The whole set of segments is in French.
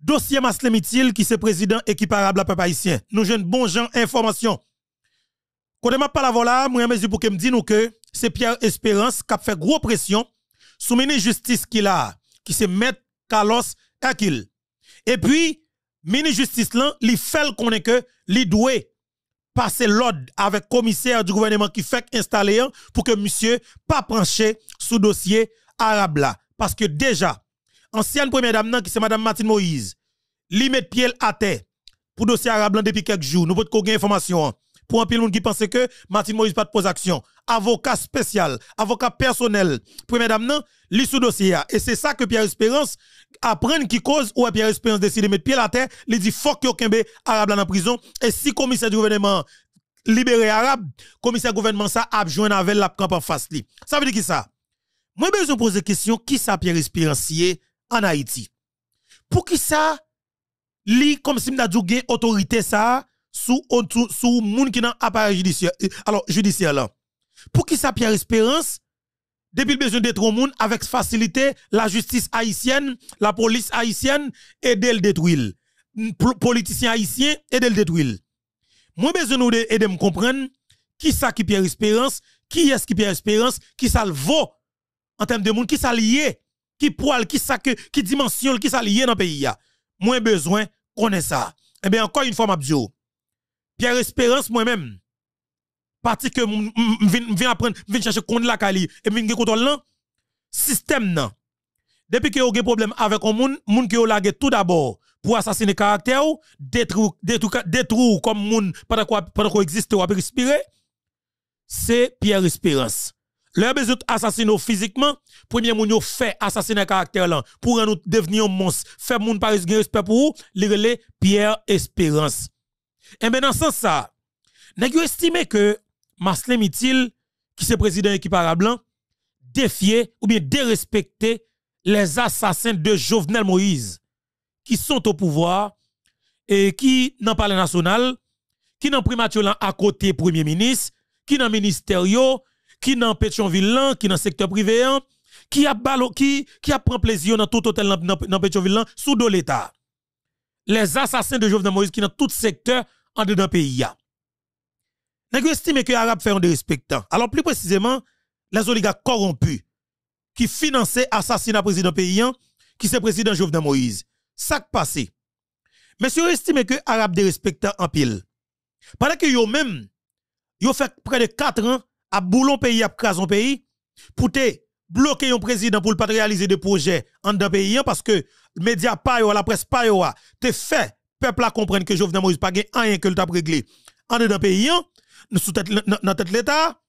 Dossier Maslemitil qui c'est président équiparable à peuple haïtien. Nous jeunes bon gens information. Quand je parle là, moi, je pour me dit que c'est Pierre Espérance qui a fait gros pression sous ministre justice qui là, qui c'est l'os Carlos Akil. Et puis, ministre justice là, fait qu'on est que li doit passer l'ordre avec commissaire du gouvernement qui fait installer pour que monsieur pas pencher sous dossier arabe là. Parce que déjà, ancienne première dame qui c'est madame Martine Moïse, li met pied à terre pour dossier arabe depuis quelques jours. Nous pouvons des information hein, pour un de monde qui pensait que Martine Moïse pas de pose action. Avocat spécial, avocat personnel, première dame nan, li sous dossier. Hein. Et c'est ça que Pierre Espérance apprend qui cause ou Pierre Espérance décide de mettre pied à terre, il dit fuck yo kembe arabe la prison et si commissaire du gouvernement libéré arabe, commissaire gouvernement ça a joint avec la camp en face Ça veut dire qui ça Moi besoin poser question qui ça Pierre Espérance eh? en Haïti. Pour qui ça, li comme si m'dadou gen autorité ça sous sous moun qui nan appareil judiciaire euh, alors judiciaire là. Pour qui ça Pierre Espérance depuis le besoin d'être au monde avec facilité la justice haïtienne, la police haïtienne et le détruire. Politicien haïtien et le détruire. Moi besoin nous de me comprendre qui ça qui Pierre Espérance, qui est-ce qui Pierre Espérance, qui ça le vaut en termes de monde, qui ça lié qui poil, qui ça qui dimension, qui ça dans le pays. Moins besoin, connaît ça. Eh bien, encore une fois, Mabdio. Pierre Espérance, moi-même, parti que viens apprendre, viens chercher contre la Cali et viens contrôler le système nan. Depuis que eu avez problème avec un monde, moun a eu lagé tout d'abord pour assassiner caractère ou, détruire, comme moun pendant pendant qu'on existe ou respirer, c'est Pierre Espérance. Le besoin assassiner physiquement, premier moun fait assassiner caractère là pour nous devenir un monstre. Faire moun respect pour vous, les Pierre Espérance. Et bien dans ce sens ça, nèg yo estimé que Marcel Itil qui c'est président équipe blanc défier ou bien dérespecter les assassins de Jovenel Moïse qui sont au pouvoir et qui n'ont pas le national, qui n'en primature à côté premier ministre, qui n'en ministère qui dans Pétionville, qui dans secteur privé, hein, qui a qui a plaisir dans tout hôtel dans Pétionville, sous l'État. Les assassins de Jovenel Moïse qui dans tout secteur en dedans pays. vous hein. estimez que les Arabes font des respectants. Alors plus précisément, les oligarques corrompus qui finançaient du président paysan, hein, qui c'est président Jovenel Moïse. Ça qui passé. vous estime que Arabes des respectants en pile. Pendant que vous même, yo fait près de 4 ans à boulon pays, à crason pays, pour te bloquer un président pour ne pas réaliser des projets en d'un pays, hein, parce que les médias pas, la presse pas, te fait, peuple à comprendre que Jovenel Moïse pas rien que le tap réglé en d'un pays, hein, sous tête, dans tête l'État,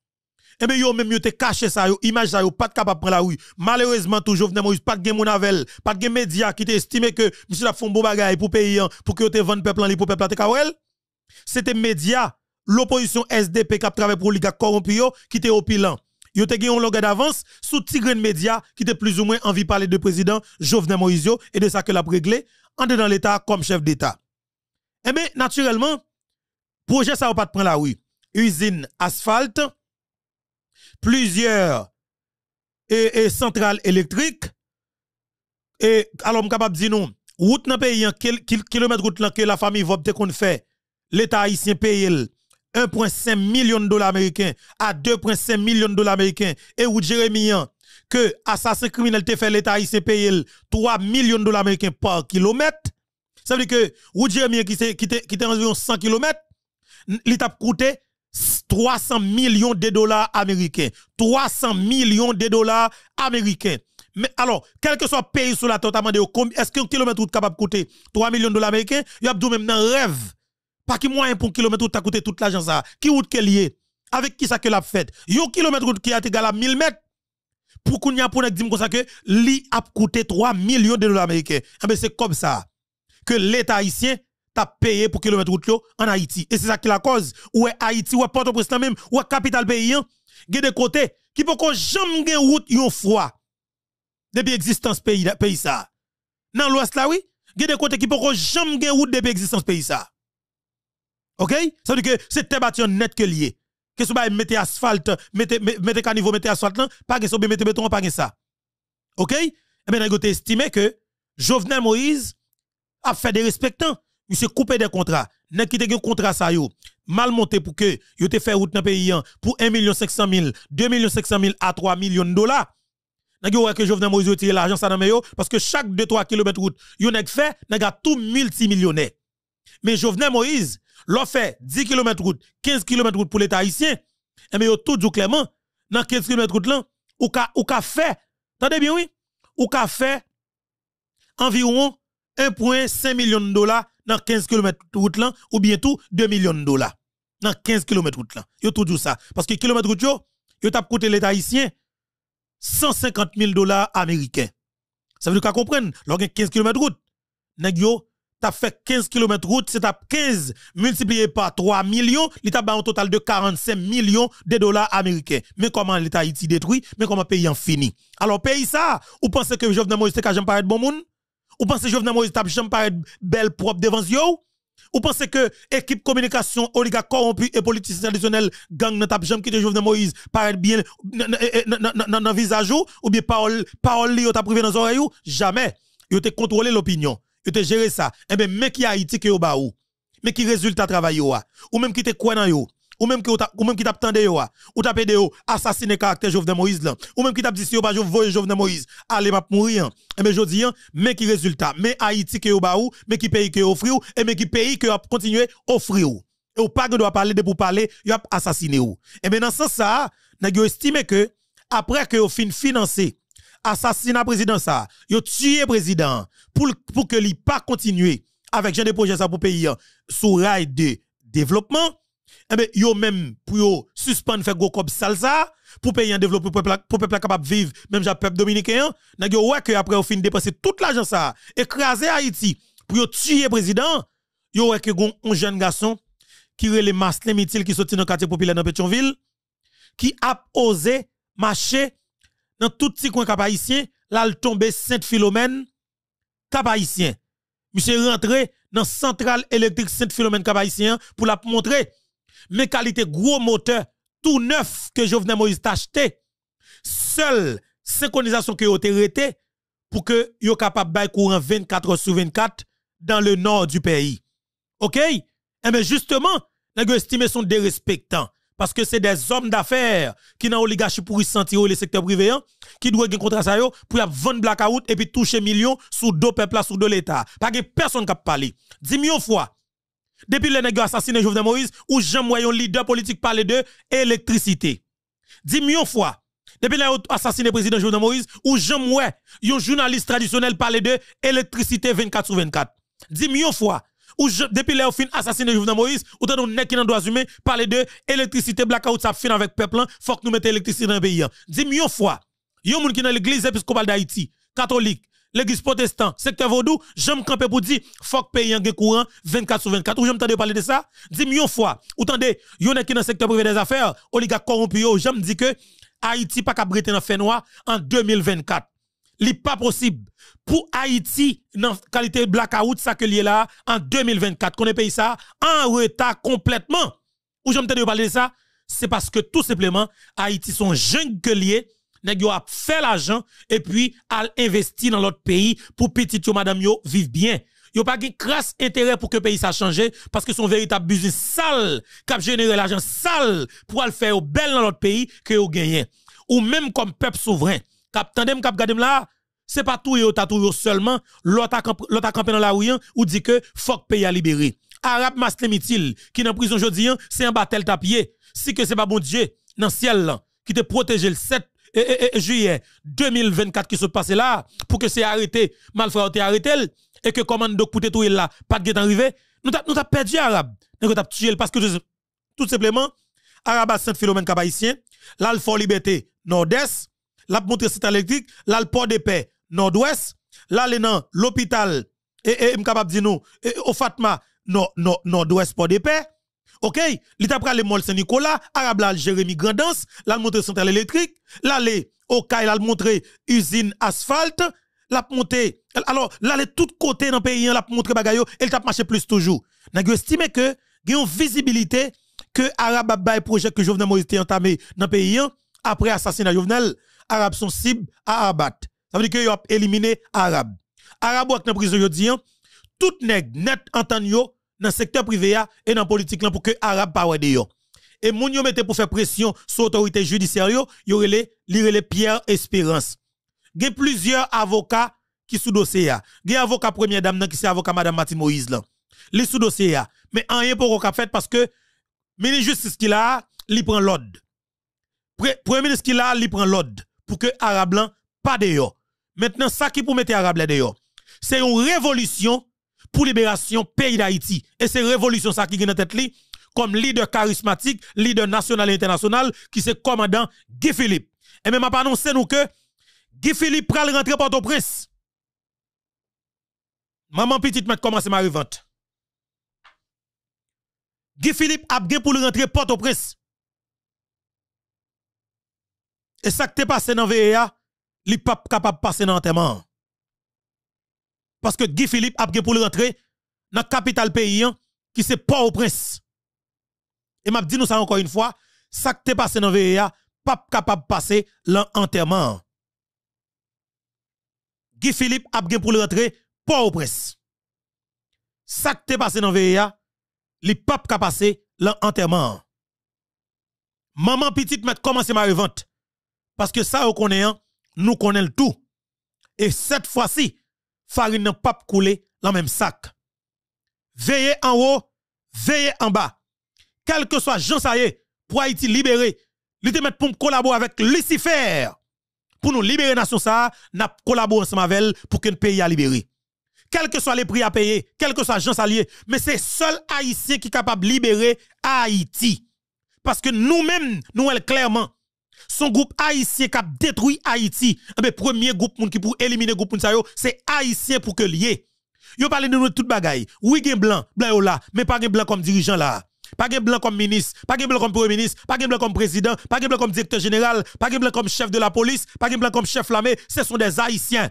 et eh bien, yo même yo te caché ça, yon, image ça, yo pas capable prendre la rue. Malheureusement, tout Jovenel Moïse, pas de moun avel, pas de média qui te estime que monsieur la font bon bagay pour pays, hein, pour que yo te vende peuple en li, pour peuple kawel. C'était média l'opposition SDP qui a travaillé pour Liga corrompu qui était au Yo te gen un longue d'avance sous Tigre Média qui était plus ou moins envie parler de président Jovenel Moïse et de ça que l'a réglé en dedans l'État comme chef d'État. Eh bien, naturellement, projet ça va pas te prendre la rue. Usine asphalte, plusieurs et, centrales électriques, et alors, capable de dire non, route dans le pays, hein, kilomètre route que la famille Vob qu'on fait, l'État haïtien paye 1,5 million de dollars américains à 2,5 millions de dollars américains. Et vous Jérémy, hein, que assassin criminel te fait l'État s'est payé 3 millions de dollars américains par kilomètre. Ça veut dire que diriez-vous Jérémy qui était environ 100 kilomètres, l'étape coûté 300 millions de dollars américains. 300 millions de dollars américains. Mais alors, quel que soit le pays sur la totalement est-ce qu'un kilomètre est capable de coûter 3 millions de dollars américains? Il y a même un rêve pas qui moyen pour un kilomètre route t'a coûté toute l'argent ça. Qui route qu'elle lié? Avec qui ça que l'a fait? Yon kilomètre route qui a égal à 1000 mètres. Pour qu'on y a pour dire que ça que a coûté 3 millions de dollars américains. Eh ben, c'est comme ça que l'État haïtien a payé pour kilomètre route en Haïti. Et c'est ça qui est la cause. Ou est Haïti, ou est Port-au-Prince même, ou est capital paysan. Hein. de côté qui peut jamais gen route yon fois. Depuis existence pays pays ça. Dans l'ouest là oui, a de côté qui peut jamais gen route depuis existence pays ça. OK Ça veut dire que c'est un bâtiment net que lié. Que ce soit mettre asphalte, mettre le caniveau, mettre asphalte là, pas que soit mettre béton, pas que ça. OK Eh bien, vous estimé que Jovenel Moïse a fait des respectants. Il s'est coupé des contrats. Vous qui te un contrat ça yo, mal monté pour que vous te fait route dans pays hein, pour 1 million 500 000, 2 millions 500 000 à 3 millions de dollars. Vous voyez que Jovenel Moïse tiré l'argent ça dans parce que chaque 2 3 km route, vous avez fait, il a tout multimillionnaire. Mais Jovenel Moïse l'on fait 10 km route, 15 km route pour l'État haïtien, et eh bien, tout dit clairement, dans 15 km route là, ou ka, ou fait, bien oui, ou fait environ 1.5 million de dollars dans 15 km route là, ou bientôt 2 millions de dollars dans 15 km route là. Yo tout ça. Parce que km route yo, yo tap coûté l'État haïtien 150 000 dollars américains. Ça veut dire qu'on comprenne, fait 15 km route, t'as fait 15 km route, c'est 15 multiplié par 3 millions, l'État t'a un total de 45 millions de dollars américains. Mais comment l'État Haïti détruit, mais comment pays en fini. Alors pays ça, ou pensez que Jovenel Moïse te jamais paraître bon monde Ou pensez que Jovenel Moïse t'a jamais paraître belle propre devant yo Ou pensez que équipe communication oligarque corrompue et politicien traditionnel gang n'a t'a jamais quitté Jovenel Moïse paraît bien dans visage ou bien parole parole li t'a privé dans oreilles Jamais. Yo te contrôlé l'opinion yo te gérer ça. Eh ben mais qui Haïti que yo ba ou, mais qui résultat travail yo a, ah? ou même qui te croit dans yo, ou même qui ou même qui t'a tendé yo ah? ou t'a pédé yo assassiner caractère Jovenel Moïse là, ou même qui t'a dit si yo pas voye Jovenel Moïse, allez m'a mourir. Eh ben jodi hein, mais qui résultat, mais Haïti que yo ba ou, mais qui pays que offrir ou, et eh mais ben, qui pays que a continuer offrir ou. Et ou pas doit parler de pour parler, yo a assassiné ou. Eh ben dans sens ça, n'a estime que après que yo fin financer assassinat président ça, yo tué président pour pour que li pas continuer avec gens de projet ça pour pays hein, sous rail de développement. Eh ben yo même pour yo suspendre faire gros comme salsa pour payer un développement pour peuple pour peuple capable vivre même les peuple dominicain n'a hein. yo ouais que après au fin dépenser toute l'argent ça écraser Haïti pour yo tuer président yo ouais que un jeune garçon qui relève Maslin Mitil qui sorti dans quartier populaire dans Pétionville qui a osé marcher dans tout petit coin cap haïtien, là le tombé Sainte-Philomène cap Je suis rentré dans centrale électrique Sainte-Philomène cap pour la montrer mes qualités gros moteur tout neuf que je Moïse t'a acheté. Seule synchronisation que vous été pour que yo capable de courant 24 heures sur 24 dans le nord du pays. OK? Et eh bien justement, nous estimé son dérespectant parce que c'est des hommes d'affaires qui dans oligarchie pour y sentir le secteur privé hein, qui doivent un contre ça pour vendre blackout et puis toucher millions sous deux peuples sous deux l'état pas que personne qui parlé. dis millions fois depuis les nègres assassiné Jovenel Moïse ou jamais un leader politique parler de électricité dix millions fois depuis les assassiné président Jovenel Moïse ou jamais un journaliste traditionnel parler de électricité 24 sur 24 dix millions fois ou depuis là, fin assassiné Jovenel Moïse, ou t'as un qui n'en doit jamais parler de électricité, blackout, ça fin avec peuple, hein. faut que nous mettons l'électricité dans le pays. Hein. Dis-moi une fois, yon moun qui dans l'église épiscopale d'Haïti, catholique, l'église protestante, secteur vaudou, j'aime camper pour dire, faut que pays en courant 24 sur 24. Ou j'aime de parler de ça? Dis-moi une fois, ou t'entendez, yon qui dans le secteur privé des affaires, oligarque corrompu, j'aime dire que Haïti pas qu'à dans le fait noir en 2024 n'est pas possible pour Haïti dans qualité blackout ça que là en 2024 qu'on est payé ça en retard complètement ou j'aime de parler de ça c'est parce que tout simplement Haïti sont jeunes que lié a fait l'argent et puis a investi dans l'autre pays pour petit yo madame yo vivre bien yo pas de crasse intérêt pour que le pays ça change parce que son véritable business sale cap générer l'argent sale pour le faire au bel dans l'autre pays que yo gagné ou même comme peuple souverain cap tandem là c'est pas tout yo, tout seulement, l'autre a campé dans la rue, hein, ou dit que fuck pays à libérer. Arab Maslemitil, qui est en prison aujourd'hui, hein, c'est un bâtel tapier. Si que c'est pas bon Dieu, dans le ciel, là, qui te protégé le 7 eh, eh, eh, juillet 2024 qui se passe là, pour que c'est arrêté, été arrêté, et que commande pour tout là, pas de arrivé, nous avons perdu arabe Nous avons tué parce que tout simplement, arabe Saint-Philomène Kabaïtien, là, il Liberté Nord-Est, là, montré électrique, là, le port de paix nord-ouest, là les dans l'hôpital et et capable dire au Fatma nord nord-ouest pas de paix. OK, l'état les les mol Saint-Nicolas, arabe là Jérémy Grandance, là montré centrale électrique, là les au il là montré usine asphalte, l'a monté. Alors là les tout côté dans pays l'a montré bagayo, il t'a marché plus toujours. N'a estime que une visibilité que arabe un projet que Jovenel Moïse entamé dans le pays hein, après assassinat Jovenel, arabe sont cible à abattre. Ça veut dire qu'ils ont éliminé arabe arabe dans la prison, tout nèg net entendu dans le secteur privé et dans la politique pour que arabe pas de Et moun yon mette pour faire pression sur l'autorité judiciaire, yo, yo les les Pierre Espérance. Gen plusieurs avocats qui sous dossier. Gen avocat première dame qui c'est avocat madame Mati Moïse là. Li sous dossier Mais rien pour ka fait parce que ministre justice qui là, li prend l'ordre. Premier ministre qui l'a, li prend l'ordre pour que Arablan pas de yon. Maintenant, ça qui pour mettre Arabe là d'ailleurs, c'est une révolution pour libération pays d'Haïti. Et c'est révolution ça qui est dans tête comme leader charismatique, leader national et international, qui c'est commandant Guy Philippe. Et même pas annoncé nous que Guy Philippe pral rentrer Port-au-Prince. Maman petite comment commencer ma revente. Guy Philippe a gagné pour rentrer Port-au-Prince. Et ça qui t'est passé dans VEA, li pas capable passer dans l'enterrement. Parce que Guy Philippe a pour le rentrer dans la capitale pays qui c'est Port-au-Prince. Et m'a dit nous ça encore une fois, ça qui t'est passé dans VEA, pas capable passer l'enterrement. Guy Philippe a pour le rentrer Port-au-Prince. Ça qui t'est passé dans VEA, li pas capable passer l'enterrement. Maman petite comment commencé ma revente parce que ça on connaît hein, nous connaissons tout. Et cette fois-ci, farine n'a pas coulé dans le même sac. Veillez en haut, veillez en bas. Quel que soit Jean Saye, pour Haïti libéré, il te pour collaborer avec Lucifer. Pour nous libérer nation ça, n'a collaboré ensemble avec pour que le pays a libéré. Quel que soit les prix à payer, quel que soit Jean Salier, mais c'est seul Haïtien qui est capable de libérer Haïti. Parce que nous-mêmes, nous, elle clairement, son groupe haïtien qui a détruit Haïti. Le eh premier groupe qui pour éliminer groupe c'est haïtien pour que lié. Yo parlent de nous tout bagaille. Oui, gen blanc, blanc yo là, mais pas gen blanc comme dirigeant là. Pas gen blanc comme ministre, pas gen blanc comme premier ministre, pas gen blanc comme président, pas gen blanc comme directeur général, pas gen blanc comme chef de la police, pas gen blanc comme chef l'armée, ce sont des haïtiens.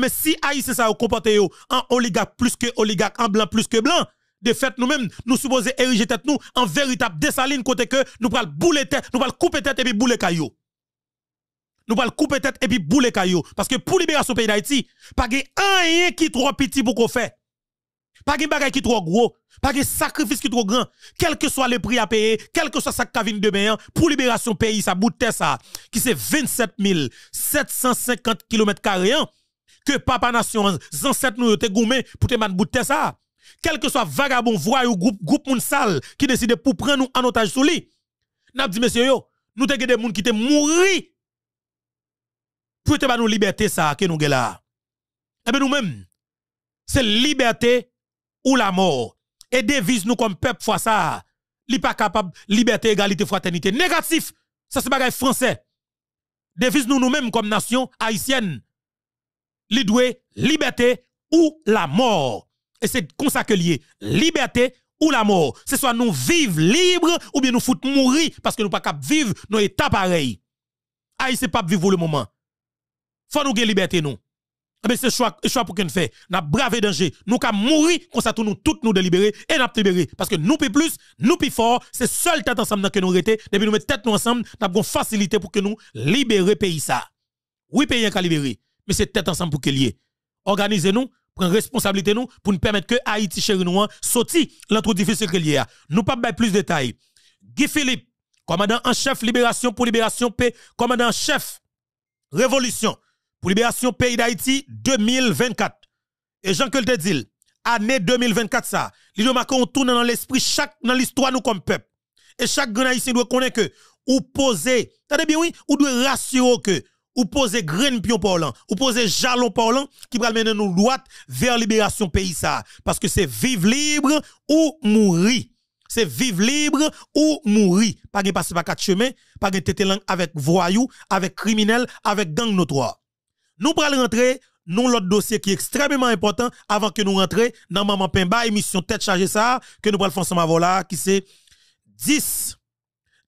mais eh si haïtien ça comporte yo en oligarque plus que oligarque, en blanc plus que blanc, de fait nous-mêmes, nous supposons ériger tête nous en véritable dessaline côté que nous pral bouler tête, nous pral couper tête et puis bouler caillou. Nous pral couper tête et puis bouler caillou parce que pour libérer libération pays d'Haïti, pas de rien qui trop petit pour qu'on fait. Pas de bagay qui trop gros, pas de sacrifice qui trop grand, quel que soit le prix à payer, quel que soit sa qui de demain pour libération pays ça bout ça qui c'est 27 750 km2 que papa nation ancêtre nous te goumé pour te mettre bout ça quel que soit vagabond, voyou, groupe, groupe moun sale qui décide pour prendre nous en otage sous lui, n'a dit, monsieur, nous avons des gens qui te mourir pour te nous liberté ça que nous là. Eh bien, nous-mêmes, c'est liberté ou la mort. Et devise nous comme peuple fois ça. Li pas capable, liberté, égalité, fraternité. Négatif, ça c'est bagay français. Devise nous nous-mêmes comme nation haïtienne. Li doué, liberté ou la mort. Et c'est comme ça que lié liberté ou la mort. C'est soit nous vivons libre ou bien nous foutons mourir parce que nous ne pouvons pas vivre dans état pareil. Aïe, ah, c'est pas vivre le moment. Faut nous gagner liberté nous. Ah, mais c'est choix, choix pour qu'on nous avons bravé danger. Nous avons mourir, comme ça nous, tous nous délibérer et nous libérer. Parce que nous plus plus, nous plus fort, c'est seul tête ensemble que nous rete. Depuis nous mettons tête nous ensemble, n'a avons facilité pour que nous libérer pays ça. Oui, pays en libéré Mais c'est tête ensemble pour qu'il y ait. Organisez-nous, prend responsabilité nous pour nous permettre que Haïti chéri nous hein, sorti lentre difficile qu'il y a. Nous pas plus de détails. Guy Philippe, commandant en chef Libération pour Libération Paix, commandant en chef Révolution pour Libération Pays d'Haïti 2024. Et jean claude dit, année 2024 ça, l'île Macron tourne dans l'esprit chaque dans l'histoire nous comme peuple. Et chaque grand haïtien doit connaître que ou poser, t'as bien oui, ou doit rassurer que ou poser graine pion parlant, ou poser jalon parlant qui va mener nous droite vers libération pays ça parce que c'est vivre libre ou mourir. C'est vivre libre ou mourir. Pas de passer par quatre chemins, pas de tête langue avec voyou, avec criminel, avec gang notoire. Nous pral rentrer nous l'autre dossier qui est extrêmement important avant que nous rentrions dans maman Pemba émission tête chargée ça que nous allons faire ensemble voilà qui c'est 10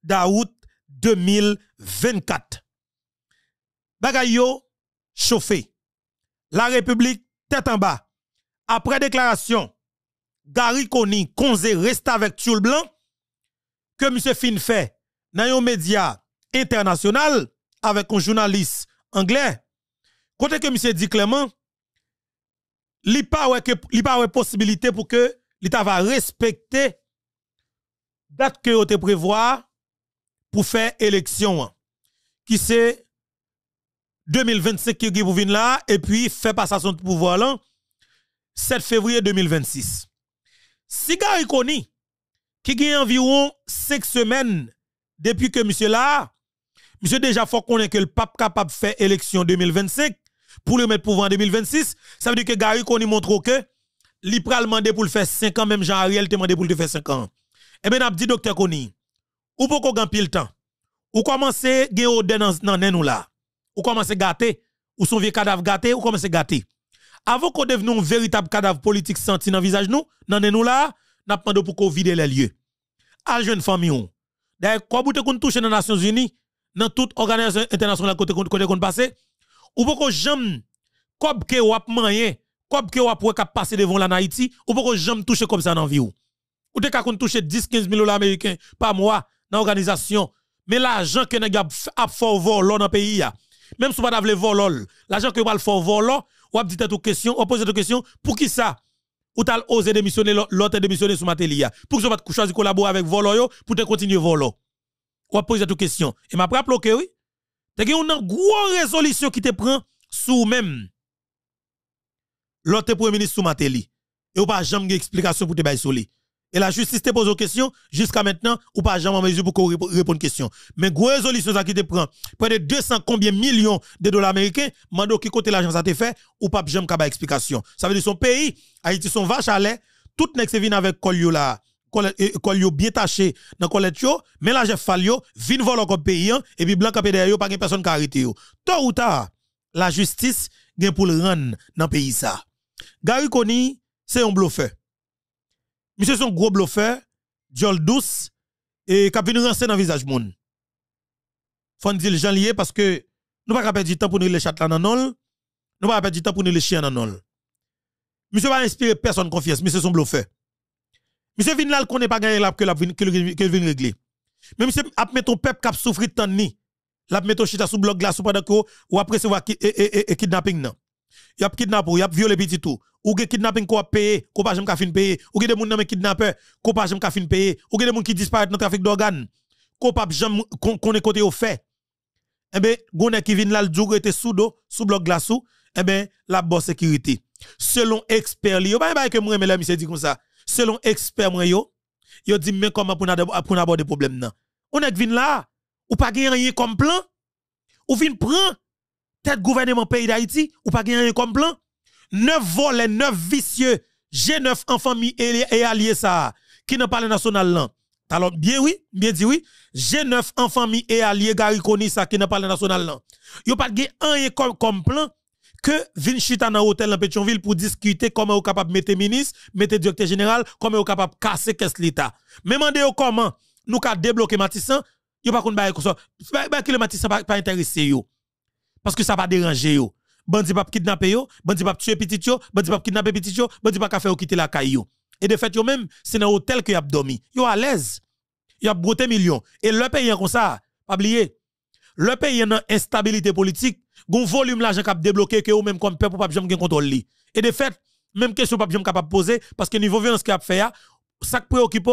d'août 2024 bagayo chauffé. La République, tête en bas. Après déclaration, Gary Koni, Konze reste avec Tchoul Blanc, que M. Fin fait dans un média international avec un journaliste anglais. Côté que M. dit clairement, il n'y a pas possibilité pour que l'État va respecter date que vous prévoir pour faire élection. Qui c'est 2025 qui est venu là, et puis fait passer son pouvoir là, 7 février 2026. Si Gary Kony, qui gagne environ 5 semaines depuis que monsieur là, monsieur déjà faut ait que le pape capable de faire élection 2025 pour le mettre pouvoir en 2026, ça veut dire que Gary Koni montre que l'IPRA a pour le faire 5 ans, même Jean-Ariel te mandé pour le faire 5 ans. Eh bien, dit docteur Kony ou pourquoi qu'on gagne pile temps, ou commencer à gagner dans nous là ou commencez à gâter, ou son vieux cadavre gâté, ou comment à gâter. Avant qu'on devienne un véritable cadavre politique senti dans le visage nous, dans nous là, n'a pas pour qu'on vider les lieux. À jeune famille, d'ailleurs, quoi vous qu'on touche dans les Nations Unies, dans toute organisation internationale côté côté qu'on passer, ou pour quoi que ou manger, quoi que ou pour passer devant la Haïti, ou pour qu'on toucher comme ça dans vie ou. tu qu'on touche 10-15 000 dollars américains par mois dans l'organisation, mais l'argent que nous avons fait dans le pays, même si vous ne volé, l'argent que vous allez faire voler, vous avez dit des questions, vous posé des questions, pour qui ça Ou t'as osé démissionner, l'autre démissionné sous Matélias. Pour que vous ne choisir de collaborer avec Voloyo? pour te continuer On Vous posez des questions. Et m'a bloqué, oui. T'as une grosse résolution qui te prend sous même l'autre premier ministre sous Matéli. Et ou pas jamais explication pour te bailler sur lui. Et la justice te pose aux questions, jusqu'à maintenant, ou pas jamais en mesure pour répondre aux questions. Mais gros résolution, ça qui te prend, près de 200 combien millions de dollars américains, mando qui côté l'agence ça te fait, ou pas jamais une explication. Ça veut dire son pays, Haïti son vache à l'air tout n'est que avec Kolio là, Kolio euh, bien taché dans colette mais là j'ai fallu vin voler comme pays, hein, et puis blanc capé derrière pas personne qui arrête yo. Tôt ou tard, la justice, gen pour le rendre dans pays ça. Gary Koni, c'est un bluffeur. Monsieur son gros bluffeur, Jol douce, et qui venu renseigner dans le visage monde. Faut dire le Jean-Lié, parce que nous pas perdre du temps pour nous les chats dans nol, nous pas perdre du temps pour nous les chiens dans nol. Monsieur va inspirer personne confiance, monsieur son bluffeur. Monsieur vient là connaît pas gagner là que que vient régler. Mais monsieur a mettre ton peuple a souffert tant ni. L'a ton chita sous bloc glace pendant ou après c'est kidnapping non. Y a kidnappé, y a violé petit tout ou gen kidnapping qu'on paye, qu'on pas jamais fin payer, ou gen des moun nan kidnapper, qu'on pas jamais fin payer, ou gen des moun qui disparaissent dans trafic d'organes, ko pas jamais qu'on est côté au fait. Eh ben, gonne qui vient là le rete était sous dos, sous bloc glaçou, eh ben la bonne sécurité. Selon expert li, yo e bay que moi mais là monsieur dit comme ça. Selon expert moi yo, yo dit men comment pou pour des problème nan. On est vinn là, ou pas gen rien comme plan, ou vinn prend tête gouvernement pays d'Haïti, ou pas gen rien comme plan. 9 volets, 9 vicieux, G9 en famille et, alliés ça, qui n'a pas le national là. Alors, bien oui, bien dit oui, G9 en famille et alliés Gariconi ça, qui n'a pas le national là. Yo pas de un école comme plan que Vinchita dans l'hôtel en Pétionville pour discuter comment est capable de mettre ministre, mettre directeur général, comment est capable de casser qu'est-ce l'État. Même en comment nous avons débloqué Matissan, yo pas qu'on bail comme ça. Ba, ba, que le Matissan pas intéressé yo. Parce que ça va déranger yo bandi pas kidnapper yo, bandi pas tuer petit yo, bandi pas kidnapper petit yo, bandi pas faire quitter la caille Et de fait yo même, c'est dans hôtel que y a dormi. Yo à l'aise. Y a broté million et le pays comme ça, pas oublier. Le pays en instabilité politique, gon volume l'argent a débloqué que ou même comme peuple pas jamais contrôle Et de fait, même question pas jamais capable poser parce que niveau violence qui a fait ça préoccupe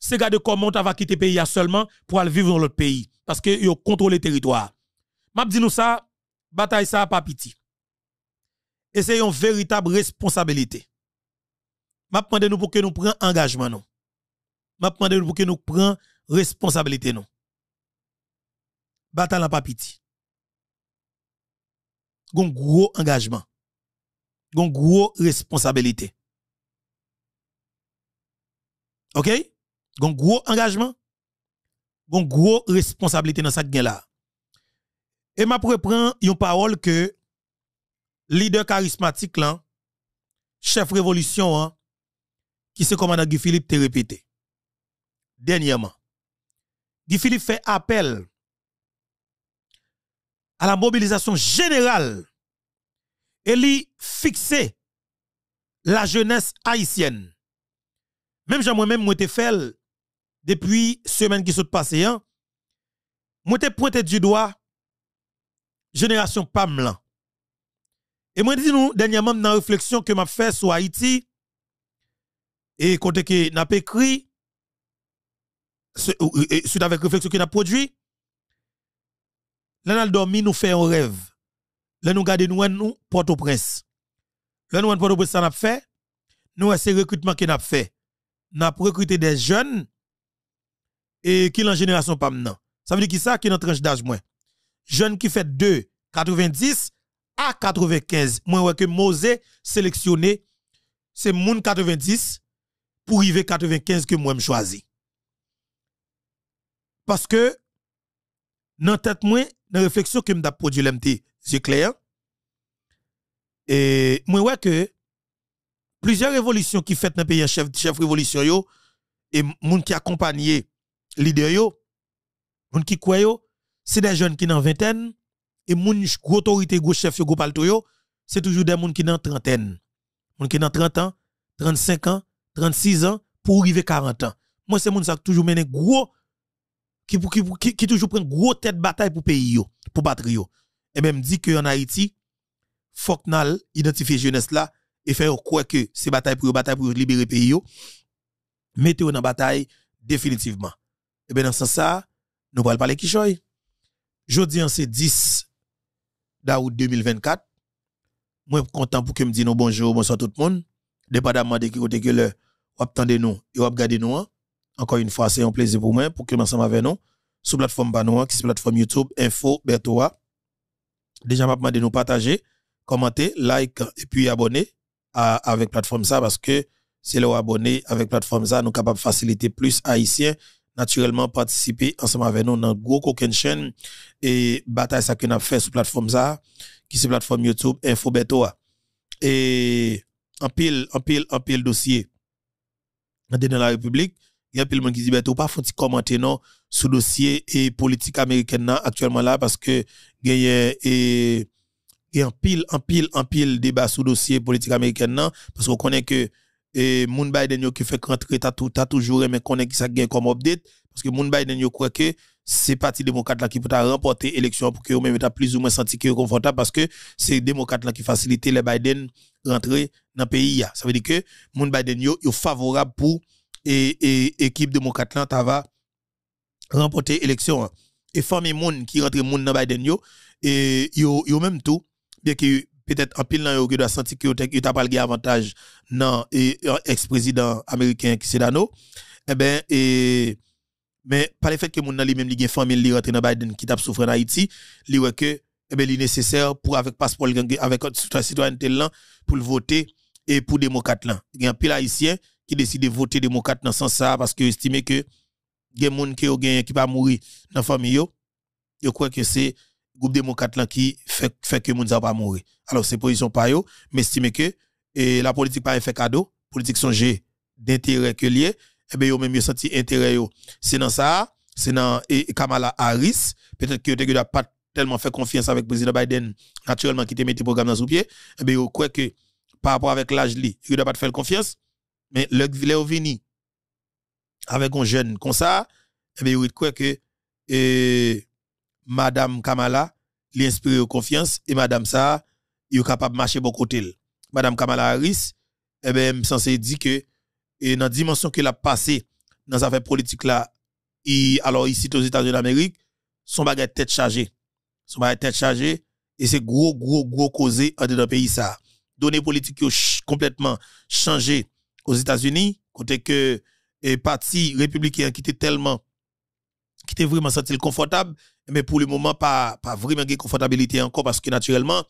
c'est garder comment t'as va quitter le pays seulement pour aller vivre dans l'autre pays parce que yo contrôle le territoire. M'a dis nous ça, bataille ça pas petit. Et c'est une véritable responsabilité. M'a vous nous pour que nous prenions engagement Je M'a nous pour que nous prenions responsabilité Bata la n'a pas petit. Gon gros engagement. Gon gros responsabilité. OK Gon gros engagement. Gon gros responsabilité dans guerre là. Et m'a reprendre une parole que leader charismatique, là, chef révolution, hein, qui se commandant Guy Philippe, te répété. Dernièrement, Guy Philippe fait appel à la mobilisation générale et lui fixer la jeunesse haïtienne. Même j'ai moi-même, moi, fait depuis semaine qui sont passée hein, pointé du doigt génération Pamlan. Et moi, dis nous, dernièrement, dans la réflexion que m'a fait sur Haïti, et côté que n'a pas écrit, suite avec réflexion que n'a produit, là, nous dormi, nous fait un rêve. Là, nous gardons nous, nous, Port-au-Prince. Là, nous, Port-au-Prince, ça n'a fait. Nous, le recrutement que n'a fait. N'a recruté des jeunes, et qui l'en génération pas maintenant. Ça veut dire qui ça, qui est tranche d'âge moins. Jeunes qui fait 2, 90, à 95. Moi, ouais que Mose sélectionné, c'est monde 90 pour arriver 95 que moi me choisi. Parce que, dans tête moi, dans réflexion que m'a produit c'est clair. Et moi, vois que plusieurs révolutions qui faites dans pays, chef, chef révolution yo, et monde qui accompagnent leader yo, gens qui croient c'est des jeunes qui dans vingtaine, et moun gros autorité gros chef gros palto c'est toujours des moun qui une trentaine moun qui ont 30 ans 35 ans 36 ans pour arriver 40 ans moi c'est moun ça toujours mené gros qui ont qui, toujours prend gros tête bataille pour pays pour battre yo et même dit que en Haïti faut nal identifier jeunesse là et faire croire que c'est bataille pour bataille pour libérer pays mettez-vous dans bataille définitivement et bien dans ce sens ça nous pas parler qui choy Jodi an c'est 10 d'août 2024. Moi, content pour que me dise bonjour, bonsoir tout le monde. Dépendamment de qui côté que le, ou nous et ou nous. Hein. Encore une fois, c'est un plaisir pour moi pour que ensemble avec nous sous plateforme hein, qui est plateforme YouTube, Info, Bertoa. Déjà, m'a demandé de nous partager, commenter, like et puis abonner à, avec plateforme ça parce que c'est le abonné avec plateforme ça, nous capable faciliter plus haïtiens naturellement participer ensemble avec nous dans gros coquin chaîne et bataille ça que nous fait sur plateforme ça qui c'est plateforme YouTube Infobeto et en pile en pile en pile dossier dans la République il y a pile monde qui dit Beto pas faut commenter non sur dossier et politique américaine actuellement là parce que y et un pile en pile en pile débat sur dossier politique américaine parce qu'on connaît que et moun Biden qui fait rentrer t'as tout toujours mais connaît qui ça comme update parce que moun Biden yo croit que c'est parti démocrate là qui peut remporter élection pour que ou même plus ou moins senti que confortable parce que c'est démocrate là qui facilite les Biden rentrer dans le pays ça veut dire que moun Biden yo yo favorable pour et équipe démocrate là ta va remporter élection hein. et famille moun qui rentre moun dans Biden yo et yo yo même tout bien que peut-être en pile dans yo doit sentir que yo t'a pas le avantage non et euh, ex-président américain qui eh ben et mais par le fait que les gens lui-même li gen famille li rentre dans Biden qui t'a souffert en Haïti li que eh ben nécessaire pour avec passeport avec citoyenneté là pour voter et pour démocrate là il y a pile haïtien qui décident de voter démocrate dans sens ça parce que estimé que les gens qui ont gagné qui pas mourir dans famille yo yo crois que c'est groupe démocrate qui fait fait que moun pas mourir. Alors c'est position pas yo, mais estime que et la politique pas fait cadeau, politique songe d'intérêt que lié, eh bien, yo même yo senti intérêt yo. C'est dans ça, c'est dans Kamala Harris, peut-être que tu pas tellement fait confiance avec président Biden naturellement qui te mis programme dans son pied, eh bien, yo croit que par rapport avec l'âge li, n'a pas fait faire confiance, mais le vini avec un jeune comme ça, eh bien, yo croit que et Madame Kamala, l'inspirer de confiance et Madame ça, il est capable de marcher bon côté. Madame Kamala Harris, eh ben, censé dire que, et dans la dimension qu'elle a passée dans affaires politique, là, alors ici aux États-Unis d'Amérique, son bagage tête chargée. Son bagage tête chargée, et c'est gros, gros, gros causé dans notre pays ça. Données politiques complètement changé aux États-Unis, côté que, et parti républicain qui était tellement qui était vraiment senti confortable, mais pour le moment, pas, pas vraiment de confortabilité encore parce que naturellement,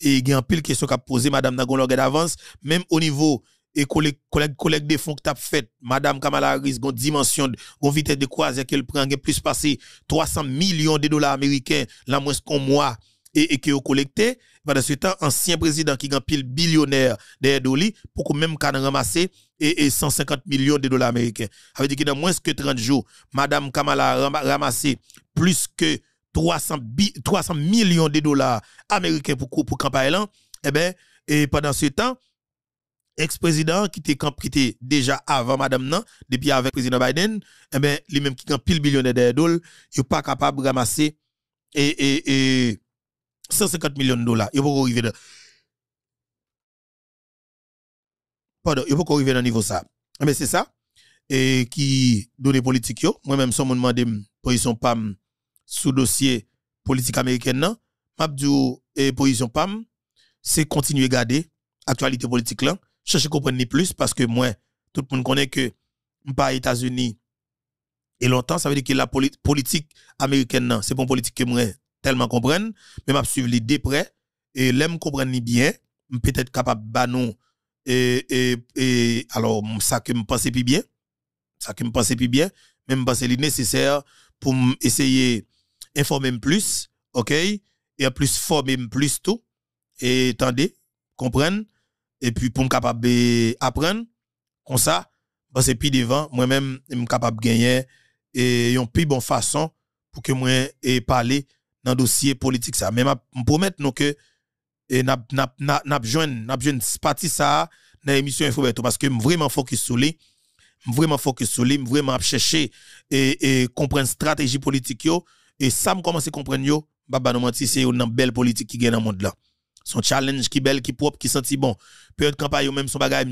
il y a un pile question qu'a posé Madame Nagon d'avance, même au niveau et collègues de fonds que t'as fait, Madame Kamala Harris, gon dimension, une vitesse de croisière qu'elle prend, plus passé 300 millions de dollars américains, la moins qu'on mois, et, et qui ont collecté, pendant ce temps, ancien président qui gagne pile billionnaire derrière pour qu'on même qu'à ramasser et, 150 millions de dollars américains. Ça veut dire que dans moins que 30 jours, Madame Kamala a ramassé plus que 300, 300 millions de dollars américains pour, pour campagne eh ben, et pendant ce temps, ex-président qui était déjà avant madame nan depuis avec président Biden eh ben lui-même qui est pile billionnaire derrière il n'est pas capable de ramasser et, et 150 millions de dollars, il faut arriver dans... Pardon, il faut arriver dans niveau ça. Mais c'est ça et qui donne politique yo. Moi-même, si on me demande position PAM hum, sous dossier politique américaine, non, Mabdou oh, et position PAM, hum, c'est continuer à garder l'actualité politique là, chercher comprendre plus parce que moi, tout le monde connaît que hum, pas États-Unis et longtemps, ça veut dire que la politique américaine, c'est pas une politique que moi, tellement comprendre, mais à suivre les de près et l'aime comprendre ni bien, peut-être capable bah non et, et, alors ça que me pensais plus bien, ça que me pensais plus bien, même que c'est nécessaire pour essayer informer plus, OK et en plus former plus tout et attendez. comprendre et puis pour me capable apprendre comme ça parce bah, que puis devant moi-même je suis capable de gagner et une plus bonne façon pour que moi et parler dossier politique. Ça. Mais je promets que je nap jeune ça dans l'émission InfoBeto parce que je vraiment focus sur lui. Je vraiment focus sur lui. Je vraiment chercher et, eh, et eh, comprendre stratégie politique. Yo, et ça, je commence à comprendre. Yo, Baba nous menti, c'est une belle politique qui gagne dans le monde là. Son challenge qui belle, qui propre, qui sentit bon. être campagne, même son bagage,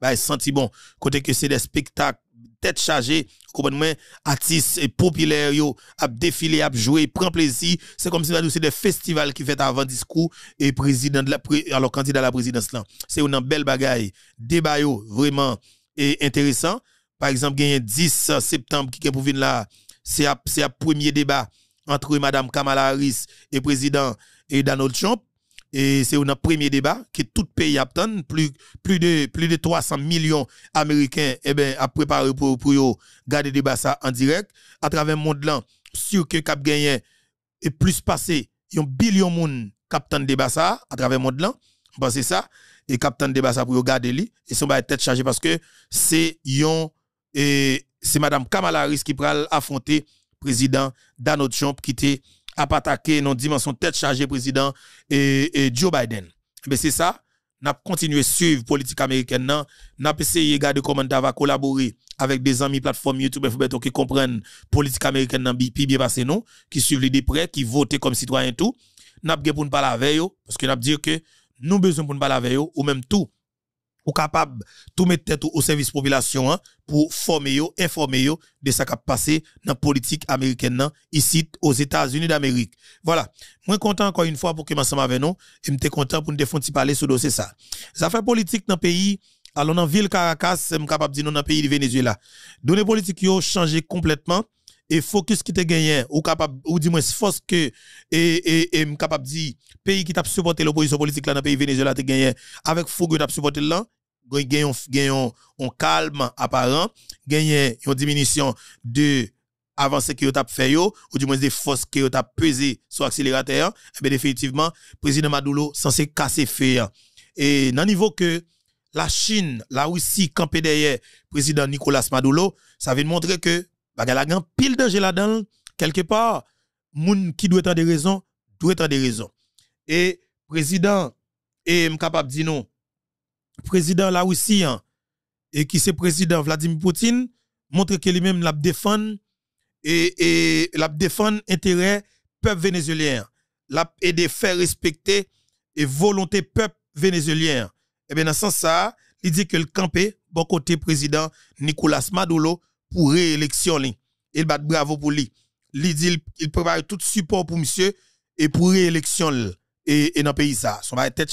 bah, senti bon. Côté que c'est des spectacles tête chargée, comprenez-moi, artistes populaires, yo, à défiler, à jouer, prend plaisir. C'est comme si c'est des festivals qui fait avant discours et président de la, alors candidat à la présidence là. C'est une belle bagaille. Débat, yo, vraiment, et intéressant. Par exemple, un 10 septembre qui est pour venir là, c'est un premier débat entre Madame Kamala Harris et président et Donald Trump et c'est un premier débat que tout pays attend plus plus de plus de 300 millions américains ont eh ben a préparé pour pour garder débat en direct à travers le monde là sûr que cap gagné et plus passé un billion moun captain débat ça à travers le monde là bon c'est ça et Captain débat ça pour garder lui et son va tête chargée parce que c'est Mme et c'est madame Kamala Harris qui pral affronter président Donald Trump qui était à attaquer non dimension tête chargée président et, Joe Biden. Mais c'est ça, n'a continué suivre politique américaine Nous n'a essayé garder comment va collaborer avec des amis plateforme YouTube qui comprennent politique américaine bien passé non qui suivent les de qui votent comme citoyen tout n'a pas pour ne pas parce que n'a dire que nous besoin pour ne pas la ou même tout ou capable tout mettre au service population hein, pour former yo, informer yo de ce qui a passé dans la politique américaine hein, ici aux États-Unis d'Amérique. Voilà. Moi content encore une fois pour que ma avec nous et suis content pour nous défendre parler sur dossier ça. Les affaires politiques dans le pays alors dans ville Caracas, suis capable de dire dans le pays du Venezuela. Les politiques ont changé complètement et focus qui te gagné ou capable ou du moins force que et et et capable dire pays qui t'a supporté l'opposition politique là dans pays Venezuela te gagné avec fougue t'a supporté là gagne un calme apparent, gagne une diminution de qui que vous avez fait, ou du moins des forces que vous avez pesées sur l'accélérateur, et eh bien définitivement, président Maduro censé casser fait. Et dans le niveau que la Chine, la Russie campé derrière président Nicolas Maduro, ça veut montrer que il y a un pile de là quelque part, moun qui doit être des raisons, doit être des raisons. Et président, et capable de dire non, président la Russie, hein, et qui c'est président Vladimir Poutine, montre que lui-même la défend et, la défend intérêt peuple vénézuélien, la de faire respecter et volonté peuple vénézuélien. Et eh bien dans ce sens là il dit que le campé bon côté président Nicolas Maduro pour réélection Il bat bravo pour lui. Il dit il prépare tout support pour monsieur et pour réélection et, et dans le pays ça. Son va être tête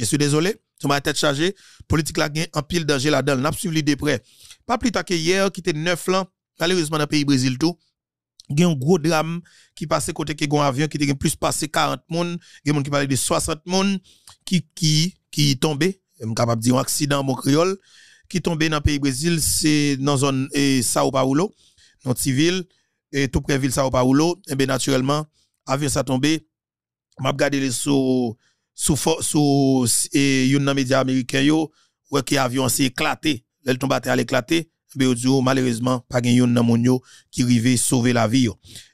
je suis désolé, sur ma tête chargée, politique la gain en pile danger là-dedans. N'a suivi de près. Pas plus tard que hier, qui était neuf ans, malheureusement dans le pays Brésil tout. Il y a un gros drame qui passait côté qui un avion qui était plus passé 40 personnes, il y a qui parlait de 60 personnes qui qui qui suis capable de dire un accident mon créole qui tombé dans le pays Brésil, c'est dans zone Sao Paulo, dans ville, et tout près de la ville Sao Paulo, et eh bien naturellement l'avion ça tombé. M'a regardé les sous sous sous et une média américain yo ouais qui avion s'est éclaté elle tombe à l'éclaté mais oh, malheureusement pas de yon nan yo qui rivé sauver la vie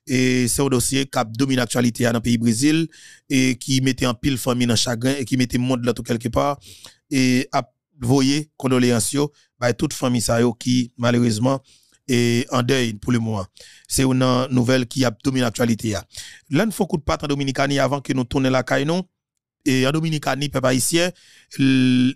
et c'est un dossier qui domine l'actualité dans le pays Brésil et qui mettait en pile famille dans chagrin et qui mettait monde là tout quelque part et a voyé condoléances yo bah toute famille ça yo qui malheureusement et en deuil pour le moment. C'est une nouvelle qui a dominé l'actualité. Là, nous faut coup de patte en avant que nous tournions la caille, et en ni peuple haïtien,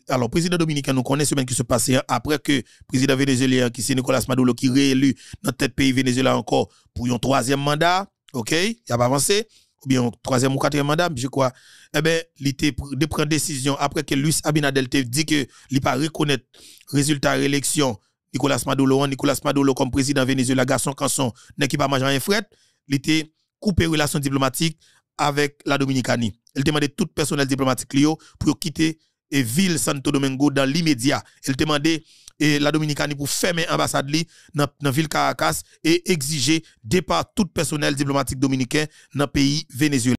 alors, président dominicain, nous connaissons ce qui se passait après que président vénézuélien, qui c'est Nicolas Maduro, qui réélu dans tête pays Venezuela encore pour un troisième mandat, ok, il a pas avancé, ou bien troisième ou quatrième mandat, je crois, eh bien, il était de prendre décision après que Luis Abinadel dit que il pas reconnaître résultat réélection Nicolas Maduro, hein, Nicolas Maduro comme président Venezuela, garçon canson, n'est pas majeur un hein, fret, il était coupé relations diplomatiques avec la Dominicanie. Elle demandait tout personnel diplomatique pour quitter la eh, ville Santo Domingo dans l'immédiat. Elle demandait eh, la Dominicanie pour fermer l'ambassade dans la ville Caracas et exiger départ tout personnel diplomatique dominicain dans le pays vénézuélien.